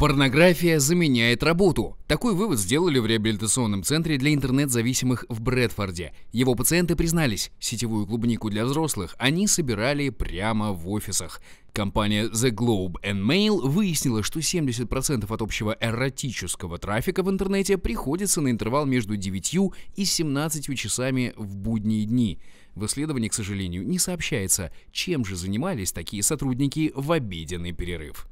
Порнография заменяет работу. Такой вывод сделали в реабилитационном центре для интернет-зависимых в Брэдфорде. Его пациенты признались, сетевую клубнику для взрослых они собирали прямо в офисах. Компания The Globe and Mail выяснила, что 70% от общего эротического трафика в интернете приходится на интервал между 9 и 17 часами в будние дни. В исследовании, к сожалению, не сообщается, чем же занимались такие сотрудники в обеденный перерыв.